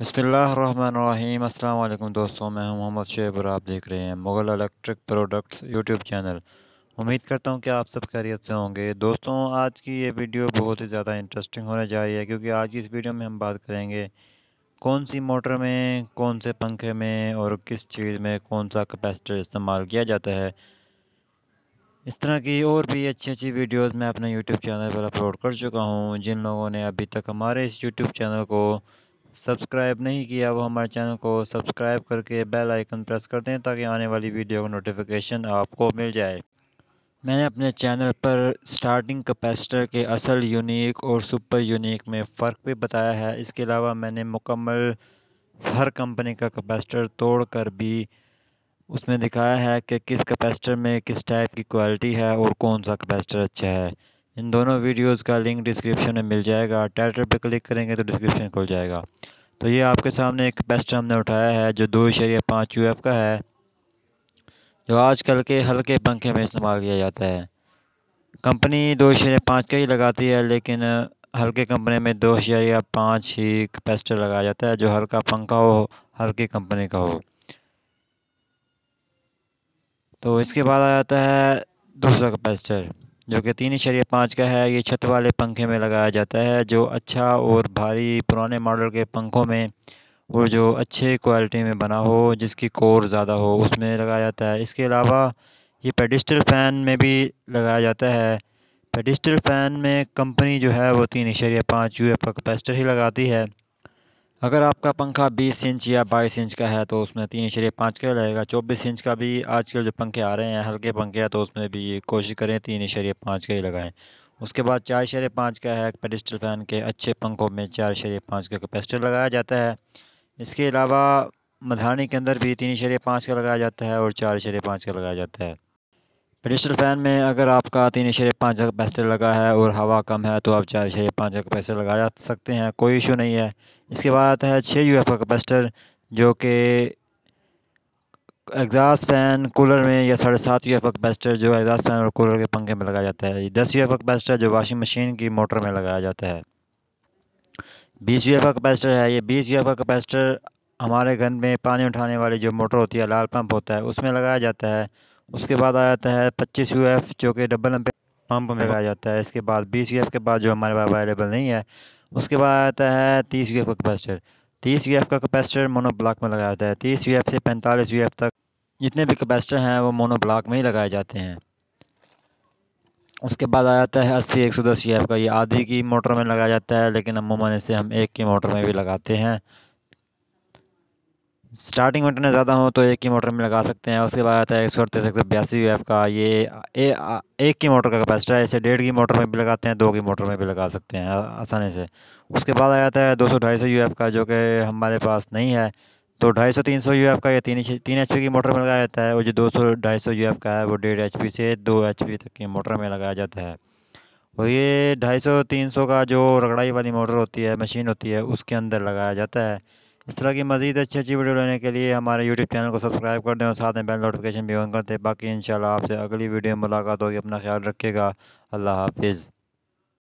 बसमिलीम अल्लाम दोस्तों मैं हूं मोहम्मद शेब और आप देख रहे हैं Mughal electric products YouTube channel उम्मीद करता हूं कि आप सब खैरियत से होंगे दोस्तों आज की ये वीडियो बहुत ही ज़्यादा इंटरेस्टिंग होने जा रही है क्योंकि आज की इस वीडियो में हम बात करेंगे कौन सी मोटर में कौन से पंखे में और किस चीज़ में कौन सा कैपेसिटर इस्तेमाल किया जाता है इस तरह की और भी अच्छी अच्छी वीडियोस मैं अपने यूट्यूब चैनल पर अपलोड कर चुका हूँ जिन लोगों ने अभी तक हमारे इस यूट्यूब चैनल को सब्सक्राइब नहीं किया वो हमारे चैनल को सब्सक्राइब करके बेल आइकन प्रेस कर दें ताकि आने वाली वीडियो का नोटिफिकेशन आपको मिल जाए मैंने अपने चैनल पर स्टार्टिंग कैपेसिटर के असल यूनिक और सुपर यूनिक में फ़र्क भी बताया है इसके अलावा मैंने मुकम्मल हर कंपनी का कैपेसिटर तोड़ कर भी उसमें दिखाया है कि किस कैपेसिटर में किस टाइप की क्वालिटी है और कौन सा कैपेसिटर अच्छा है इन दोनों वीडियोस का लिंक डिस्क्रिप्शन में मिल जाएगा टाइटल पर क्लिक करेंगे तो डिस्क्रिप्शन खुल जाएगा तो ये आपके सामने एक बेस्ट हमने उठाया है जो दो इशरिया पाँच यू का है जो आजकल के हल्के पंखे में इस्तेमाल किया जाता है कंपनी दो इशरिया पाँच का ही लगाती है लेकिन हल्के कंपनी में दो या पाँच ही कैपेसिटर लगाया जाता है जो हल्का पंखा हो हल्की कंपनी का हो तो इसके बाद आ जाता है दूसरा कैपेसिटर जो कि तीन इशारे पाँच का है ये छत वाले पंखे में लगाया जाता है जो अच्छा और भारी पुराने मॉडल के पंखों में और जो अच्छे क्वालिटी में बना हो जिसकी कोर ज़्यादा हो उसमें लगाया जाता है इसके अलावा ये पेडिस्टल फ़ैन में भी लगाया जाता है पेडिस्टल फ़ैन में कंपनी जो है वो तीन इशारे पाँच यू एफ का कैपेसिटर ही लगाती है अगर आपका पंखा 20 इंच या 22 इंच का है तो उसमें तीन इशरे पाँच का लगेगा चौबीस इंच का भी आजकल जो पंखे आ रहे हैं हल्के पंखे हैं तो उसमें भी कोशिश करें तीन इशरे पाँच का ही लगाएं उसके बाद चार इशरे पाँच का है पेडिस्टल फैन के अच्छे पंखों में चार इशरे पाँच का कैपेसिटर लगाया जाता है इसके अलावा मधानी के अंदर भी तीन इशरे पाँच का लगाया जाता है और चार इशरे पाँच का लगाया जाता है पेडिस्टल फ़ैन में अगर आपका तीन इशरे पाँच पैसे लगा है और हवा कम है तो आप चार इशरे पाँच पैसे लगा जा सकते हैं कोई इशू नहीं है इसके बाद आता है छः यू एफ का कैपेसिटर जो कि एग्जास फ़ैन कूलर में या साढ़े सात यू एफ कैपेसिटर जो एग्जास फ़ैन और कूलर के पंखे में लगाया जाता है दस यू एफ कैपेसिटर जो वाशिंग मशीन की मोटर में लगाया जाता है बीस यू एफ कैपेसिटर है ये बीस यू एफ कैपेसिटर हमारे घर में पानी उठाने वाली जो मोटर होती है लाल पंप होता है उसमें लगाया जाता है उसके बाद आ जाता है पच्चीस यू एफ जो कि डबल एम पम्प में लगाया जाता है इसके बाद बीस यू एफ के बाद जो हमारे पास अवेलेबल नहीं है उसके बाद आता है तीस यू एफ का कैपेसिटर तीस यू एफ का कैपेसिटर मोनो ब्लॉक में लगाया जाता है तीस यू एफ से पैंतालीस यू एफ तक जितने भी कैपेसिटर हैं वो मोनो ब्लॉक में ही लगाए जाते हैं उसके बाद आ जाता है अस्सी एक सौ दस यू एफ का ये आधी की मोटर में लगाया जाता है लेकिन अमूमन इसे हम एक की मोटर में भी लगाते हैं स्टार्टिंग में ज़्यादा हो तो एक ही मोटर में लगा सकते हैं उसके बाद आता है एक सौ अड़तीस एक सौ बयासी यू एफ का ये ए, आ, एक की मोटर का कैपेसिटर है इसे डेढ़ की मोटर में भी लगाते हैं दो की मोटर में भी लगा सकते हैं आसानी से उसके बाद आ जाता है दो सौ ढाई सौ यू एफ का जो कि हमारे पास नहीं है तो ढाई सौ तीन सौ यू एफ का या तीन तीन एच पी की मोटर में लगाया जाता है और जो दो सौ ढाई सौ यू एफ का है वो डेढ़ एच पी से दो एच पी तक की मोटर में लगाया जाता है और ये ढाई सौ तीन सौ का जो रगड़ाई वाली मोटर होती है मशीन होती है उसके अंदर लगाया जाता है इस तरह की मजीद अच्छी अच्छी वीडियो लेने के लिए हमारे यूट्यूब चैनल को सब्सक्राइब कर दें और साथ में बेल नोटिफिकेशन भी ऑन कर दें बाकी इन आपसे अगली वीडियो में मुलाकात होगी अपना ख्याल रखिएगा अल्लाह हाफिज़